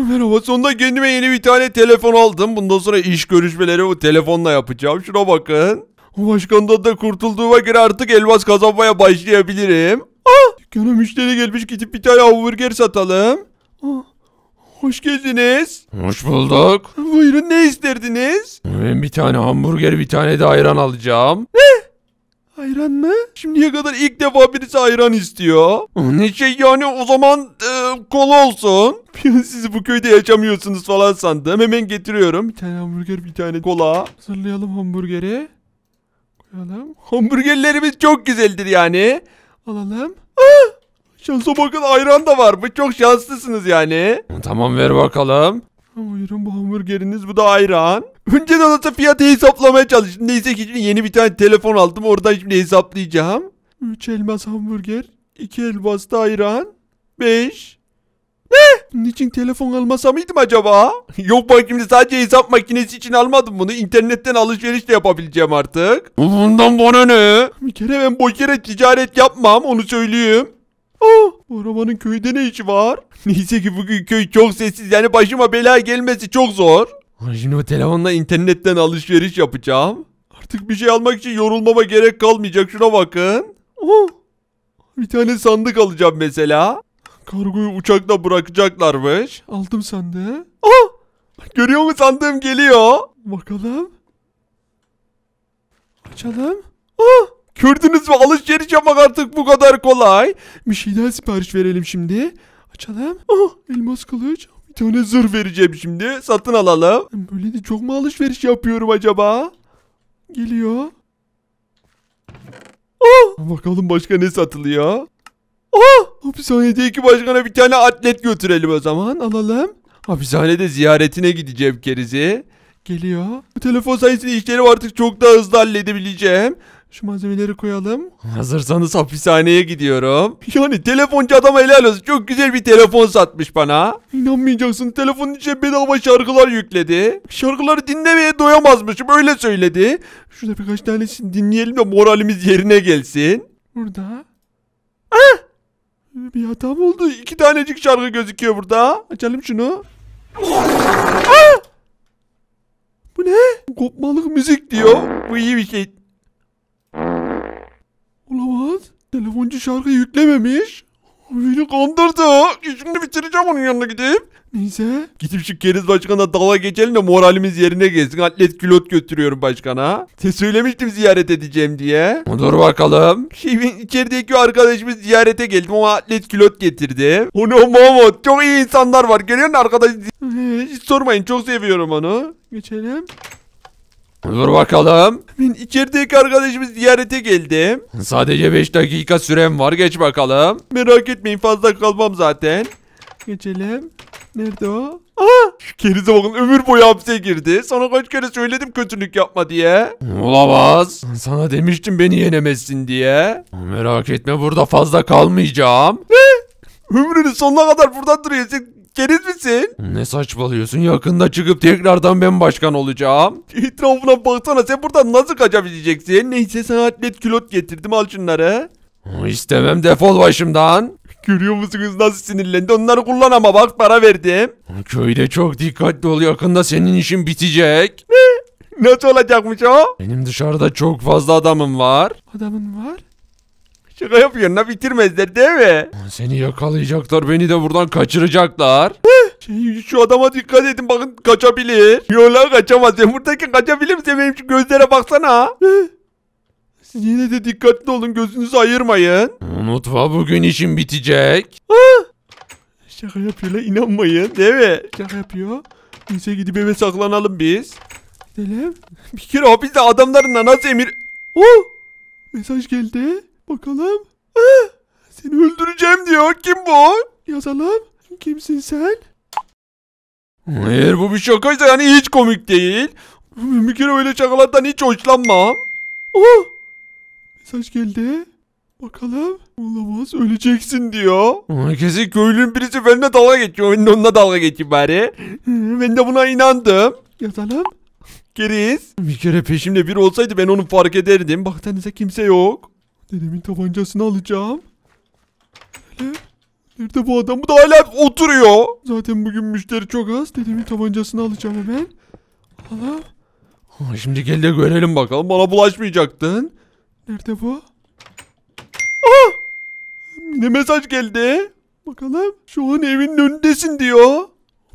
Merhaba sonunda kendime yeni bir tane telefon aldım. Bundan sonra iş görüşmeleri bu telefonla yapacağım. Şuna bakın. O başkandan da kurtulduğuma göre artık elmas kazanmaya başlayabilirim. Ah, dükkana müşteri gelmiş gidip bir tane hamburger satalım. Ah, hoş geldiniz. Hoş bulduk. Buyurun ne isterdiniz? Ben bir tane hamburger bir tane de ayran alacağım. Ne? Ayran mı? Şimdiye kadar ilk defa birisi ayran istiyor. Ne şey yani o zaman e, kola olsun. Siz bu köyde yaşamıyorsunuz falan sandım. Hemen getiriyorum. Bir tane hamburger bir tane kola. Hazırlayalım hamburgeri. Koyalım. Hamburgerlerimiz çok güzeldir yani. Alalım. Aa! Ah! Şansa bakın ayran da var. Bu çok şanslısınız yani. Tamam ver bakalım. Hayran bu hamburgeriniz bu da ayran. Önce de olsa fiyatı hesaplamaya çalıştım. Neyse ki şimdi yeni bir tane telefon aldım. Oradan şimdi hesaplayacağım. 3 elmas hamburger. 2 elmas da ayran. 5. Ne? Bunun telefon almasa mıydım acaba? Yok bak şimdi sadece hesap makinesi için almadım bunu. İnternetten alışveriş de yapabileceğim artık. Bundan bana ne? Bir kere ben boş yere ticaret yapmam onu söyleyeyim. Aa, oh, bu arabanın köyde ne işi var? Neyse ki bugün köy çok sessiz yani başıma bela gelmesi çok zor. Şimdi o telefonla internetten alışveriş yapacağım. Artık bir şey almak için yorulmama gerek kalmayacak şuna bakın. Aa, oh, bir tane sandık alacağım mesela. Kargoyu uçakta bırakacaklarmış. Aldım sandığı. Oh, Aa, görüyor musun sandığım geliyor. Bakalım. Açalım. Aa, Gördünüz mü alışveriş yapmak artık bu kadar kolay. Bir şeyden sipariş verelim şimdi. Açalım. Oh elmas kılıç. Bir tane zırh vereceğim şimdi. Satın alalım. Böyle de çok mu alışveriş yapıyorum acaba? Geliyor. Oh! Bakalım başka ne satılıyor? Oh! Hapishanedeki başkana bir tane atlet götürelim o zaman. Alalım. Hapishanede ziyaretine gideceğim kerizi. Geliyor. Bu telefon sayesinde işleri artık çok daha hızlı halledebileceğim. Şu malzemeleri koyalım. Hazırsanız hapishaneye gidiyorum. Yani telefoncu adama helal olsun. Çok güzel bir telefon satmış bana. İnanmayacaksın telefonun içine bedava şarkılar yükledi. Şarkıları dinlemeye doyamazmışım öyle söyledi. Şurada birkaç tanesini dinleyelim de moralimiz yerine gelsin. Burada. Ah! Bir hata mı oldu? İki tanecik şarkı gözüküyor burada. Açalım şunu. Ah! Bu ne? Kopmalık müzik diyor. Bu iyi bir şey. Şarkı yüklememiş. Beni kandırdı. Şimdi bitireceğim onun yanına gidip. Neyse. Gidip şu keriz başkana dala geçelim de moralimiz yerine gelsin. Atlet külot götürüyorum başkana. Te söylemiştim ziyaret edeceğim diye. Dur bakalım. Şimdi içerideki arkadaşımız ziyarete geldim ama atlet külot getirdi. Onu Mahmut çok iyi insanlar var. Görüyor musun arkadaş? Hiç sormayın çok seviyorum onu. Geçelim. Dur bakalım. ben İçerideki arkadaşımız ziyarete geldi. Sadece 5 dakika sürem var geç bakalım. Merak etmeyin fazla kalmam zaten. Geçelim. Nerede o? Aa, şu kerize bakın ömür boyu hapse girdi. Sana kaç kere söyledim kötülük yapma diye. Olamaz. Sana demiştim beni yenemezsin diye. Merak etme burada fazla kalmayacağım. Ne? Ömrünün sonuna kadar burada duruyorsun. Keriz misin? Ne saçmalıyorsun? Yakında çıkıp tekrardan ben başkan olacağım. Etrafına baksana sen buradan nasıl kaçabileceksin? Neyse sana atlet külot getirdim al şunları. İstemem defol başımdan. Görüyor musunuz nasıl sinirlendi? Onları kullan ama bak para verdim. Köyde çok dikkatli ol yakında senin işin bitecek. Ne? Nasıl olacakmış o? Benim dışarıda çok fazla adamım var. Adamın var? Şaka yapıyorsun la bitirmezler değil mi? Seni yakalayacaklar beni de buradan kaçıracaklar. şu adama dikkat edin bakın kaçabilir. Yola kaçamaz. Ben buradayken kaçabilir misin? Benim şu gözlere baksana. Siz yine de dikkatli olun gözünüzü ayırmayın. Unutma bugün işim bitecek. Ha? Şaka yapıyorlar inanmayın değil mi? Şaka yapıyor. Neyse gidip eve saklanalım biz. Gidelim. Bir kere hapiste adamlarına nasıl emir... Oh! Mesaj geldi. Bakalım. seni öldüreceğim diyor. Kim bu? Yazalım. Kimsin sen? Hayır bu bir şakaysa yani hiç komik değil. Bir kere öyle şakalardan hiç hoşlanmam. Oh! Mesaj geldi. Bakalım. Olamaz öleceksin diyor. Kesin köylünün birisi benimle dalga geçiyor. Ben de onunla dalga geçeyim bari. Ben de buna inandım. Yazalım. Geriz. Bir kere peşimde biri olsaydı ben onu fark ederdim. Baktığınızda kimse yok. Dedemin tabancasını alacağım. Öyle. Nerede bu adam? Bu da hala oturuyor. Zaten bugün müşteri çok az. Dedemin tabancasını alacağım hemen. Ala. Şimdi gel de görelim bakalım. Bana bulaşmayacaktın. Nerede bu? Ah! Ne mesaj geldi? Bakalım. Şu an evin önündesin diyor.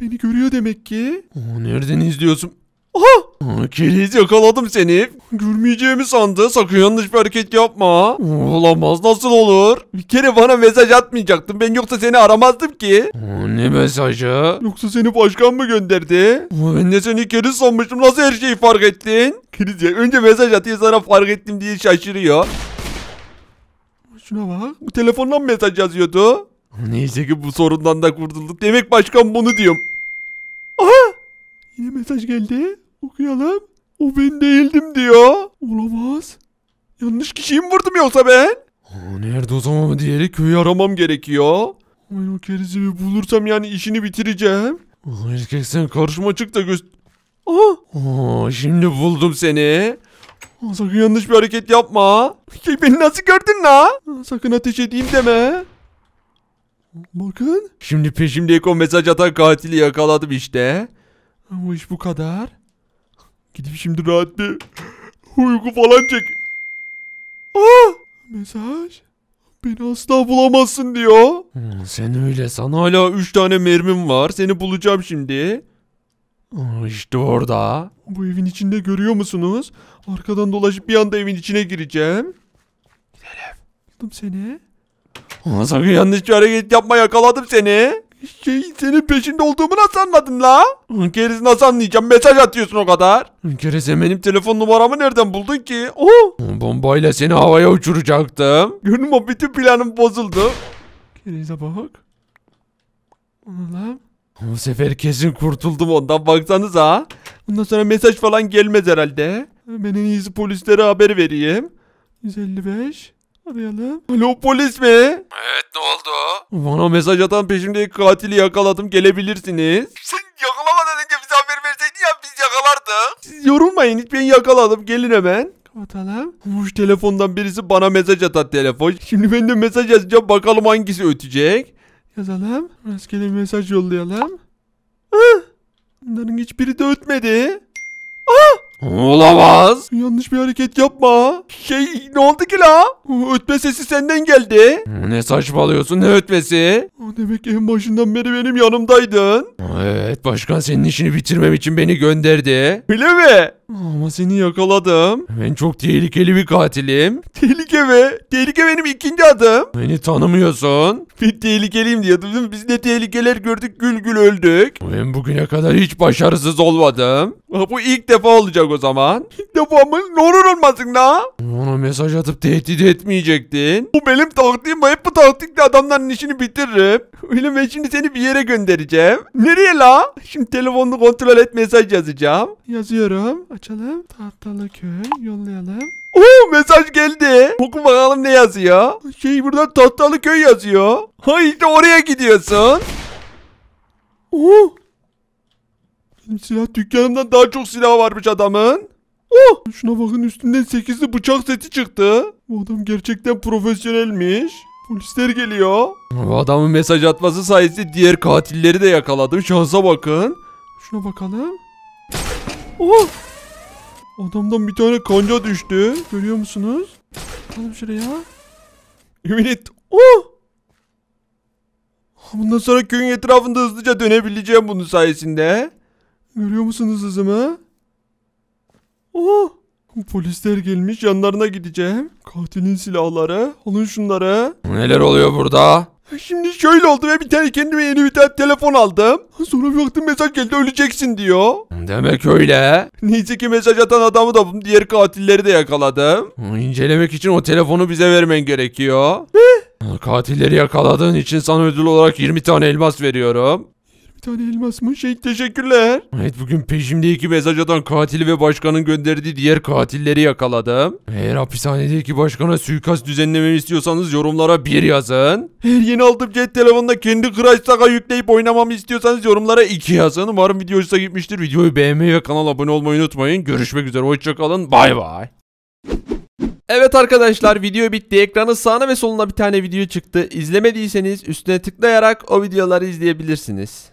Beni görüyor demek ki. nereden izliyorsun? Aha! Kilit yakaladım seni. Görmeyeceğimi sandı. Sakın yanlış bir hareket yapma. Olamaz nasıl olur? Bir kere bana mesaj atmayacaktın. Ben yoksa seni aramazdım ki. Ne mesajı? Yoksa seni başkan mı gönderdi? Ben de seni kilit sanmıştım. Nasıl her şeyi fark ettin? Kilit Önce mesaj atıyor sana fark ettim diye şaşırıyor. Şuna bak. Bu telefondan mesaj yazıyordu. Neyse ki bu sorundan da kurtulduk. Demek başkan bunu diyorum. Yine mesaj geldi. Okuyalım. O ben değildim diyor. Olamaz. Yanlış kişiyi mi vurdum yoksa ben? Aa, nerede o zaman diyerek köyü aramam gerekiyor. Ben o kerizi bulursam yani işini bitireceğim. Aa, erkek sen karşıma çık da göz... Aa. Aa, şimdi buldum seni. Aa, sakın yanlış bir hareket yapma. Ki beni nasıl gördün la? sakın ateş edeyim deme. Bakın. Şimdi peşimdeki o mesaj atan katili yakaladım işte. Ama iş bu kadar. Gidip şimdi rahat bir uyku falan çek. Aa! Ah! Mesaj. Beni asla bulamazsın diyor. Hmm, sen öyle. Sana hala 3 tane mermim var. Seni bulacağım şimdi. İşte işte orada. Bu evin içinde görüyor musunuz? Arkadan dolaşıp bir anda evin içine gireceğim. Gidelim. Buldum seni. Aa, sakın yanlış bir hareket yapma yakaladım seni. Şey, senin peşinde olduğumu nasıl anladın la? Gerisini nasıl anlayacağım? Mesaj atıyorsun o kadar. Gerisi benim telefon numaramı nereden buldun ki? Oh. Bombayla seni havaya uçuracaktım. Görünüm o bütün planım bozuldu. Gerisi bak. Allah'ım. Bu sefer kesin kurtuldum ondan baksanız ha. Bundan sonra mesaj falan gelmez herhalde. Ben en iyisi polislere haber vereyim. 155. Arayalım. Alo polis mi? Evet ne oldu? Bana mesaj atan peşimdeki katili yakaladım gelebilirsiniz. Sen yakalamadan önce bize haber verseydin ya biz yakalardık. Siz yorulmayın hiç ben yakaladım gelin hemen. Kapatalım. Hoş telefondan birisi bana mesaj atar telefon. Şimdi ben de mesaj yazacağım bakalım hangisi ötecek. Yazalım. Rastgele mesaj yollayalım. Ah! Bunların hiçbiri de ötmedi. Ah! Olamaz. Yanlış bir hareket yapma. Şey ne oldu ki la? Ötme sesi senden geldi. Ne saçmalıyorsun ne ötmesi? Demek en başından beri benim yanımdaydın. Evet başkan senin işini bitirmem için beni gönderdi. Öyle mi? Ama seni yakaladım. Ben çok tehlikeli bir katilim. Tehlike mi? Tehlike benim ikinci adım. Beni tanımıyorsun. Ben tehlikeliyim diyordum değil Biz ne tehlikeler gördük gül gül öldük. Ben bugüne kadar hiç başarısız olmadım. Ha, bu ilk defa olacak o zaman. Devamın ne olur olmasın la. Ona mesaj atıp tehdit etmeyecektin. Bu benim taktiğim. Hep bu taktikle adamların işini bitiririm. Öyle ben şimdi seni bir yere göndereceğim. Nereye la? Şimdi telefonunu kontrol et mesaj yazacağım. Yazıyorum. Açalım. Tahtalı köy yollayalım. Oo mesaj geldi. Oku bakalım ne yazıyor. Şey burada Tahtalı köy yazıyor. Ha işte oraya gidiyorsun. Oo Silah dükkanımdan daha çok silah varmış adamın. Oh! Şuna bakın üstünden 8'li bıçak seti çıktı. Bu adam gerçekten profesyonelmiş. Polisler geliyor. Bu adamın mesaj atması sayesinde diğer katilleri de yakaladım. Şansa bakın. Şuna bakalım. Oh! Adamdan bir tane kanca düştü. Görüyor musunuz? Bakalım şuraya. Ümit. Oh! Bundan sonra köyün etrafında hızlıca dönebileceğim bunun sayesinde. Görüyor musunuz hızımı? Oh! Polisler gelmiş yanlarına gideceğim. Katilin silahları. Alın şunları. Neler oluyor burada? Şimdi şöyle oldu ve bir tane kendime yeni bir tane telefon aldım. Sonra bir baktım mesaj geldi öleceksin diyor. Demek öyle. Neyse ki mesaj atan adamı da buldum. Diğer katilleri de yakaladım. İncelemek için o telefonu bize vermen gerekiyor. Ne? Katilleri yakaladığın için sana ödül olarak 20 tane elmas veriyorum. Bir tane elmas mı? Şey teşekkürler. Evet bugün peşimdeki iki mesaj atan katili ve başkanın gönderdiği diğer katilleri yakaladım. Eğer hapishanedeki başkana suikast düzenlememi istiyorsanız yorumlara bir yazın. Eğer yeni aldığım cep telefonunda kendi Crash Saga yükleyip oynamamı istiyorsanız yorumlara iki yazın. Umarım video hoşunuza gitmiştir. Videoyu beğenmeyi ve kanala abone olmayı unutmayın. Görüşmek üzere hoşçakalın. Bay bay. Evet arkadaşlar video bitti. Ekranın sağına ve soluna bir tane video çıktı. İzlemediyseniz üstüne tıklayarak o videoları izleyebilirsiniz.